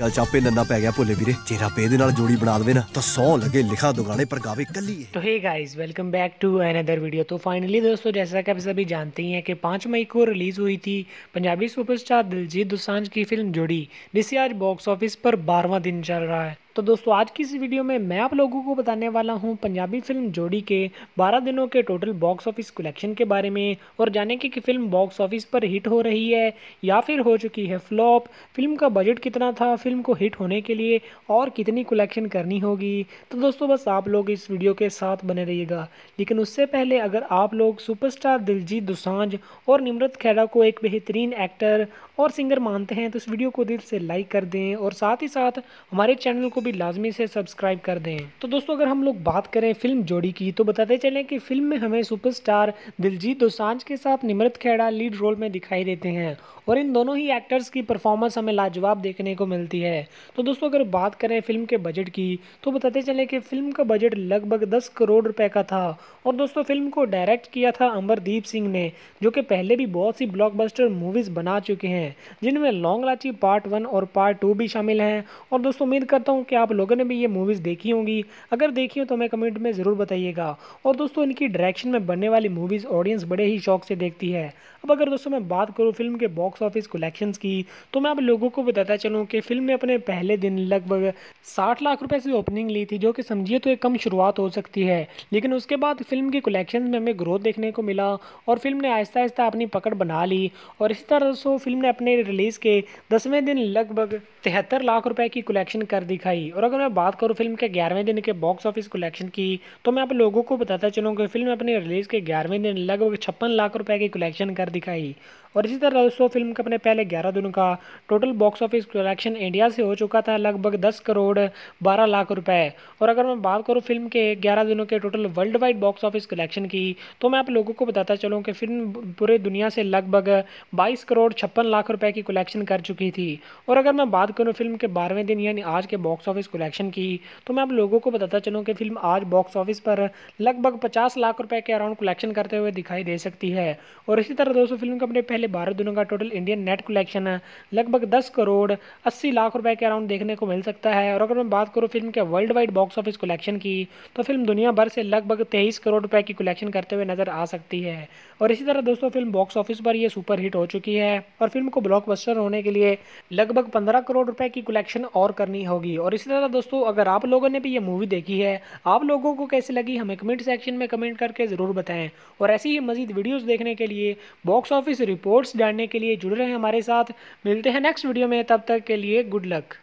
ਗੱਲ ਚਾਪੇ ਨੰਨਾ ਪੈ ਗਿਆ ਭੁੱਲੇ ਵੀਰੇ ਤੇਰਾ ਪੇ ਦੇ ਨਾਲ ਜੋੜੀ ਬਣਾ ਦਵੇ ਨਾ ਤਾਂ ਸੌ ਲਗੇ पर गावे कली है तो hey guys welcome back to another video तो फाइनली दोस्तों जैसा कि आप सभी जानते ही हैं कि पाँच मई को रिलीज़ हुई थी पंजाबी सुपरस्टार दिलजीत दोसांझ की फिल्म जोड़ी जिसे आज बॉक्स ऑफिस पर बारहवा दिन चल रहा है तो दोस्तों आज की इस वीडियो में मैं आप लोगों को बताने वाला हूं पंजाबी फिल्म जोड़ी के 12 दिनों के टोटल बॉक्स ऑफिस कलेक्शन के बारे में और जानेंगे कि फिल्म बॉक्स ऑफिस पर हिट हो रही है या फिर हो चुकी है फ्लॉप फिल्म का बजट कितना था फिल्म को हिट होने के लिए और कितनी कलेक्शन करनी होगी तो दोस्तों बस आप लोग इस वीडियो के साथ बने रहिएगा लेकिन उससे पहले अगर आप लोग सुपरस्टार दिलजीत दुसांझ और निमरत खैरा को एक बेहतरीन एक्टर और सिंगर मानते हैं तो इस वीडियो को दिल से लाइक कर दें और साथ ही साथ हमारे चैनल को भी लाजमी से सब्सक्राइब कर दें तो दोस्तों अगर हम लोग बात करें फिल्म जोड़ी की तो बताते चलें कि फिल्म में हमें सुपरस्टार दिलजीत दोसांझ के साथ निमृत खेड़ा लीड रोल में दिखाई देते हैं और इन दोनों ही एक्टर्स की परफॉर्मेंस हमें लाजवाब देखने को मिलती है तो दोस्तों अगर बात करें फिल्म के बजट की तो बताते चलें कि फिल्म का बजट लगभग दस करोड़ रुपये का था और दोस्तों फिल्म को डायरेक्ट किया था अमरदीप सिंह ने जो कि पहले भी बहुत सी ब्लॉकबस्टर मूवीज़ बना चुके हैं जिनमें लॉन्ग लाची पार्ट वन और पार्ट टू भी शामिल हैं और दोस्तों उम्मीद करता हूँ कि आप लोगों ने भी ये मूवीज़ देखी होंगी अगर देखी हो तो हमें कमेंट में ज़रूर बताइएगा और दोस्तों इनकी डायरेक्शन में बनने वाली मूवीज़ ऑडियंस बड़े ही शौक से देखती है अब अगर दोस्तों मैं बात करूँ फिल्म के बॉक्स ऑफिस कलेक्शन की तो मैं आप लोगों को बताता चलूँ कि फिल्म ने अपने पहले दिन लगभग साठ लाख रुपये से ओपनिंग ली थी जो कि समझिए तो एक कम शुरुआत हो सकती है लेकिन उसके बाद फिल्म की कलेक्शन में हमें ग्रोथ देखने को मिला और फिल्म ने आहिस्ता आहिस्ता अपनी पकड़ बना ली और इसी तरह दोस्तों फिल्म ने अपने रिलीज़ के दसवें दिन लगभग तिहत्तर लाख रुपये की कलेक्शन कर दिखाई रही और अगर मैं बात करूँ फिल्म के ग्यारहवें दिन के बॉक्स ऑफिस कलेक्शन की तो मैं आप लोगों को बताता चलूँ कि फिल्म अपने रिलीज़ के ग्यारहवें दिन लगभग छप्पन लाख रुपए की कलेक्शन कर दिखाई और इसी तरह दोस्तों फिल्म के अपने पहले ग्यारह दिनों का total box office collection India से हो चुका था लगभग दस करोड़ बारह लाख रुपए और अगर मैं बात करूँ फिल्म के ग्यारह दिनों के total world wide box office collection की तो मैं आप लोगों को बताता चलूँ कि फिल्म पूरे दुनिया से लगभग बाईस करोड़ छप्पन लाख रुपये की कलेक्शन कर चुकी थी और अगर मैं बात करूँ फिल्म के बारहवें दिन यानी आज के बॉक्स ऑफिस ऑफिस कलेक्शन की तो मैं आप लोगों को बताता चलूँ कि फिल्म आज बॉक्स ऑफिस पर लगभग पचास लाख रुपए के अराउंड कलेक्शन करते हुए दिखाई दे सकती है और इसी तरह दोस्तों फिल्म का अपने पहले भारत दिनों का टोटल इंडियन नेट कलेक्शन लगभग दस करोड़ अस्सी लाख रुपये के अराउंड देखने को मिल सकता है और अगर मैं बात करूँ फिल्म के world wide box office collection की तो फिल्म दुनिया भर से लगभग तेईस करोड़ रुपये की कलेक्शन करते हुए नजर आ सकती है और इसी तरह दोस्तों फिल्म बॉक्स ऑफिस पर यह सुपर हिट हो चुकी है और फिल्म को ब्लॉकबस्टर होने के लिए लगभग पंद्रह करोड़ रुपए की कलेक्शन और करनी होगी और इसी तरह दोस्तों अगर आप लोगों ने भी ये मूवी देखी है आप लोगों को कैसे लगी हमें कमेंट सेक्शन में कमेंट करके ज़रूर बताएं और ऐसी ही मजीद वीडियोस देखने के लिए बॉक्स ऑफिस रिपोर्ट्स जानने के लिए जुड़े रहें हमारे साथ मिलते हैं नेक्स्ट वीडियो में तब तक के लिए गुड लक